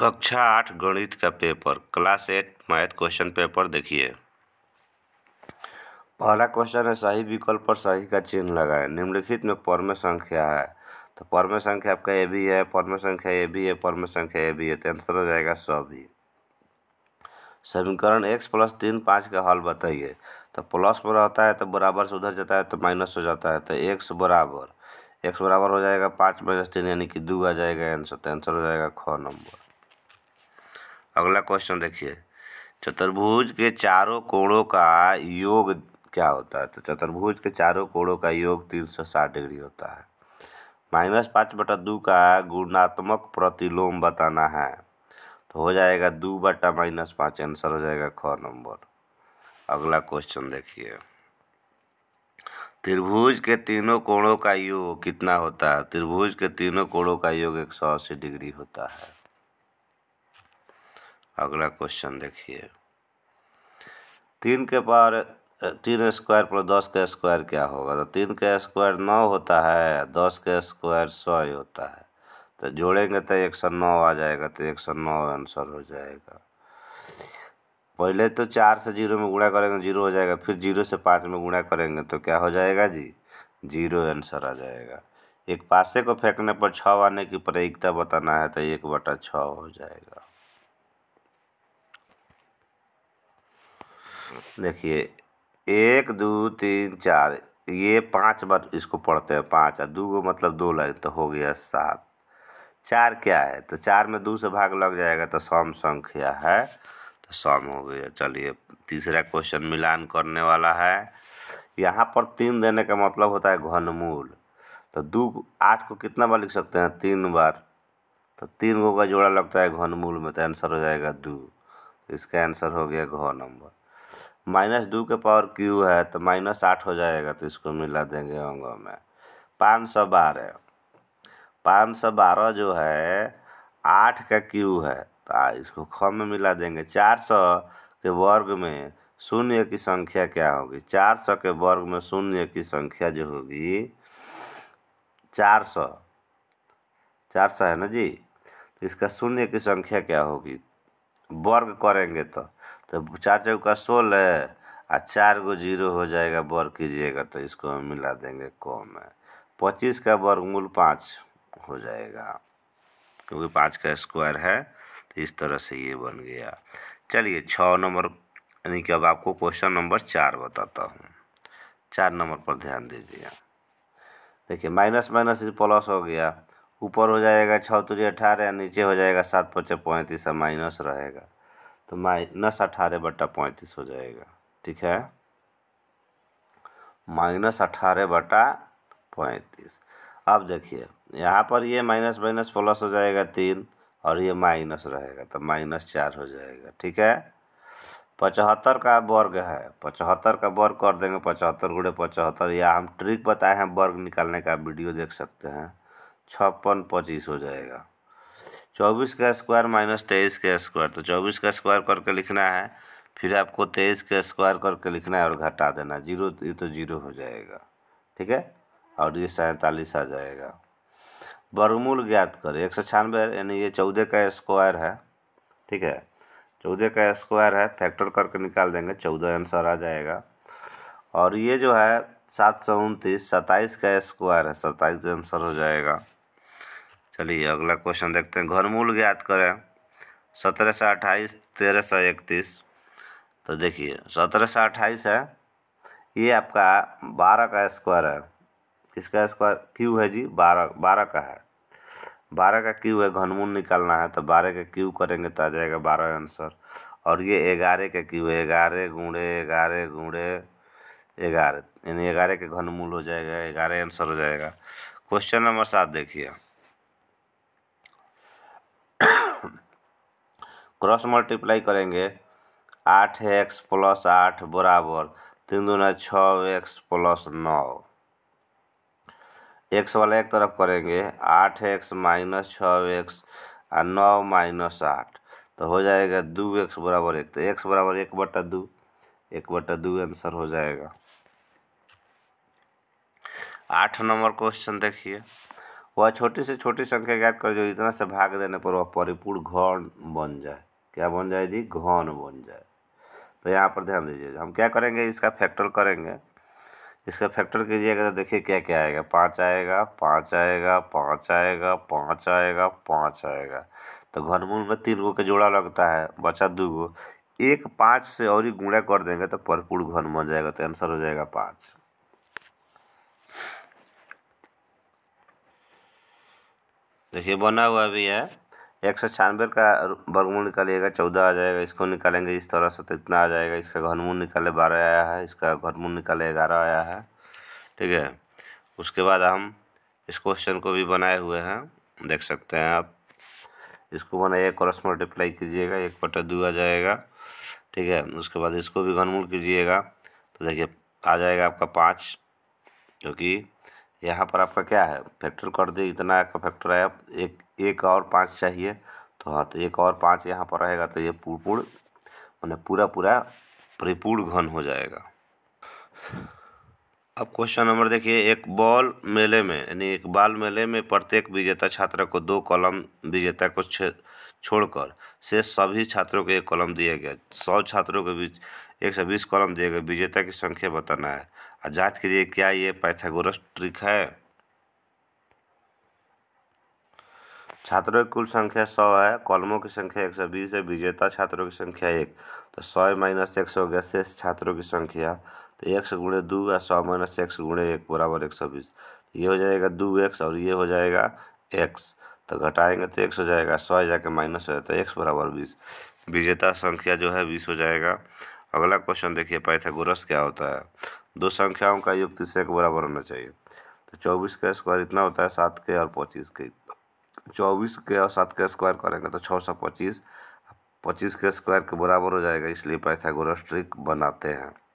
कक्षा आठ गणित का paper class eight math question paper देखिए पहला क्वेश्चन है सही विकल्प पर सही का चिन्ह लगाएं निम्नलिखित में परम संख्या है तो परमे संख्या आपका ए भी है परमे संख्या ए भी है परमे संख्या ए भी है तो आंसर हो जाएगा सभी समीकरण एक्स प्लस तीन पाँच का हल बताइए तो प्लस में रहता है तो बराबर से उधर जाता है तो माइनस हो जाता है तो एक्स बराबर एक्स बराबर हो जाएगा पाँच माइनस तीन यानी कि दो आ जाएगा आंसर तो आंसर हो जाएगा ख नंबर अगला क्वेश्चन देखिए चतुर्भुज के चारों कोणों का योग क्या होता है तो चतुर्भुज के चारों कोणों का योग तीन सौ साठ डिग्री होता है माइनस पाँच बटा दो का गुणात्मक प्रतिलोम बताना है तो हो जाएगा दो बटा माइनस पाँच आंसर हो जाएगा ख नंबर अगला क्वेश्चन देखिए त्रिभुज के तीनों कोणों का योग कितना होता है त्रिभुज के तीनों कोणों का योग एक सौ अस्सी डिग्री होता है अगला क्वेश्चन देखिए तीन के पार तीन स्क्वायर प्लस दस का स्क्वायर क्या होगा तो तीन का स्क्वायर नौ होता है दस का स्क्वायर सौ ही होता है तो जोड़ेंगे तो एक सौ नौ आ जाएगा तो एक सौ नौ आंसर हो जाएगा पहले तो चार से जीरो में गुणा करेंगे जीरो हो जाएगा फिर जीरो से पाँच में गुणा करेंगे तो क्या हो जाएगा जी जीरो आंसर आ जाएगा एक पासे को फेंकने पर छः आने की प्रयोगता बताना है तो एक बटा छः हो जाएगा देखिए एक दो तीन चार ये पाँच बार इसको पढ़ते हैं पाँच और दो गो मतलब दो लाइन तो हो गया सात चार क्या है तो चार में दो से भाग लग जाएगा तो सम संख्या है तो सम हो गया चलिए तीसरा क्वेश्चन मिलान करने वाला है यहाँ पर तीन देने का मतलब होता है घनमूल तो दो आठ को कितना बार लिख सकते हैं तीन बार तो तीन गो का जोड़ा लगता है घनमूल में तो आंसर हो जाएगा दो तो इसका आंसर हो गया घ नंबर माइनस दो के पावर क्यू है तो माइनस आठ हो जाएगा तो इसको मिला देंगे अंगों में पाँच सौ बारह पाँच सौ बारह जो है आठ का क्यू है तो इसको ख में मिला देंगे चार सौ के वर्ग में शून्य की संख्या क्या होगी चार सौ के वर्ग में शून्य की संख्या जो होगी चार सौ चार सौ है ना जी तो इसका शून्य की संख्या क्या होगी वर्ग करेंगे तो तो चार चौका सोलह और चार गो जीरो हो जाएगा वर्ग कीजिएगा तो इसको हम मिला देंगे कौ में पच्चीस का वर्गमूल पाँच हो जाएगा क्योंकि पाँच का स्क्वायर है तो इस तरह से ये बन गया चलिए छः नंबर यानी कि अब आपको क्वेश्चन नंबर चार बताता हूँ चार नंबर पर ध्यान दीजिए देखिए माइनस माइनस प्लस हो गया ऊपर हो जाएगा छः तुरी अठारह नीचे हो जाएगा सात पचास पैंतीस माइनस रहेगा तो माइनस अठारह बटा पैंतीस हो जाएगा ठीक है माइनस अठारह बटा पैंतीस अब देखिए यहाँ पर ये माइनस माइनस प्लस हो जाएगा तीन और ये माइनस रहेगा तो माइनस चार हो जाएगा ठीक है पचहत्तर का वर्ग है पचहत्तर का वर्ग कर देंगे पचहत्तर गुड़े पचहत्तर या हम ट्रिक बताए हैं वर्ग निकालने का वीडियो देख सकते हैं छप्पन पच्चीस हो जाएगा चौबीस का स्क्वायर माइनस तेईस का स्क्वायर तो चौबीस का स्क्वायर करके लिखना है फिर आपको तेईस का स्क्वायर करके लिखना है और घटा देना जीरो ये तो जीरो हो जाएगा ठीक है और ये सैंतालीस आ जाएगा बरमूल ज्ञात करें एक सौ छियानवे यानी ये चौदह का स्क्वायर है ठीक है चौदह का स्क्वायर है फैक्टर करके निकाल देंगे चौदह आंसर आ जाएगा और ये जो है सात सौ उनतीस सत्ताईस का स्क्वायर है सत्ताईस आंसर हो जाएगा चलिए अगला क्वेश्चन देखते हैं घनमूल ज्ञात करें सत्रह सौ अट्ठाईस तेरह सौ इकतीस तो देखिए सत्रह सौ अट्ठाईस है ये आपका बारह का स्क्वायर है किसका स्क्वायर क्यू है जी बारह बारह का है बारह का क्यू है घनमूल निकालना है तो बारह का क्यू करेंगे तो आ जाएगा बारह आंसर और ये ग्यारह का क्यू है ग्यारह गुड़े ग्यारह गुड़े ग्यारह यानी ग्यारह के घनमूल हो जाएगा ग्यारह आंसर हो जाएगा क्वेश्चन नंबर सात देखिए क्रॉस मल्टीप्लाई करेंगे आठ एक्स प्लस आठ बराबर तीन दूना छः एक्स प्लस नौ एक्स वाला एक तरफ करेंगे आठ एक्स माइनस छः एक्स और नौ माइनस आठ तो हो जाएगा दो एक्स बराबर एक तो एक्स बराबर एक बटा दो एक बटा दो आंसर हो जाएगा आठ नंबर क्वेश्चन देखिए वह छोटी से छोटी संख्या ज्ञात कर जो इतना से भाग देने पर वह परिपूर्ण घन बन जाए क्या बन जाए जी घन बन जाए तो यहाँ पर ध्यान दीजिए हम क्या करेंगे इसका फैक्टर करेंगे इसका फैक्टर कीजिएगा तो देखिए क्या क्या आएगा पाँच आएगा पाँच आएगा पाँच आएगा पाँच आएगा पाँच आएगा तो घनमूल में तीन गो का जोड़ा लगता है बचा दो गो एक पाँच से और ही गुणा कर देंगे तो भरपूर घन बन जाएगा तो आंसर हो जाएगा पाँच देखिए बना हुआ भी है एक सौ छियानवे का वर्गमूल निकालिएगा चौदह आ जाएगा इसको निकालेंगे इस तरह से तो इतना आ जाएगा इसका घनमूल निकाले बारह आया है इसका घनमूल निकाले ग्यारह आया है ठीक है उसके बाद हम इस क्वेश्चन को भी बनाए हुए हैं देख सकते हैं आप इसको बनाइए क्रॉस मल्टीप्लाई कीजिएगा एक बटा दो आ जाएगा ठीक है उसके बाद इसको भी घनमूल कीजिएगा तो देखिए आ जाएगा आपका पाँच क्योंकि यहाँ पर आपका क्या है फैक्टर कर दे इतना का फैक्टर आया एक एक और पाँच चाहिए तो हाँ तो एक और पाँच यहाँ पर रहेगा तो ये पूर्ण पूर्ण मैंने पूरा पूरा परिपूर्ण घन हो जाएगा अब क्वेश्चन नंबर देखिए एक बॉल मेले में यानी एक बाल मेले में प्रत्येक विजेता छात्र को दो कॉलम विजेता को छोड़कर से सभी छात्रों को एक कॉलम दिया गया सौ छात्रों के बीच एक सौ बीस कॉलम दिए गए विजेता की संख्या बताना है और जाँच कीजिए क्या ये पैथागोरस ट्रिक है छात्रों की कुल संख्या सौ है कॉलमों की संख्या एक सौ बीस है विजेता छात्रों की संख्या एक तो सौ माइनस एक सौ हो गया शेष छात्रों की संख्या तो एक सौ गुणे दो या सौ माइनस एक सौ गुणे एक बराबर एक सौ बीस ये हो जाएगा दो एक्स और ये हो जाएगा एक्स तो घटाएंगे तो एक्स हो जाएगा सौ जाके माइनस हो जाता तो है एक्स बराबर बीस विजेता संख्या जो है बीस हो जाएगा अगला क्वेश्चन देखिए पाइथागोरस क्या होता है दो संख्याओं का युग तीसरे के बराबर होना चाहिए तो चौबीस का स्क्वायर इतना होता है सात के और पच्चीस के चौबीस के और सात के स्क्वायर करेंगे तो छः सौ पच्चीस पच्चीस के स्क्वायर के बराबर हो जाएगा इसलिए पाइथागोरस ट्रिक बनाते हैं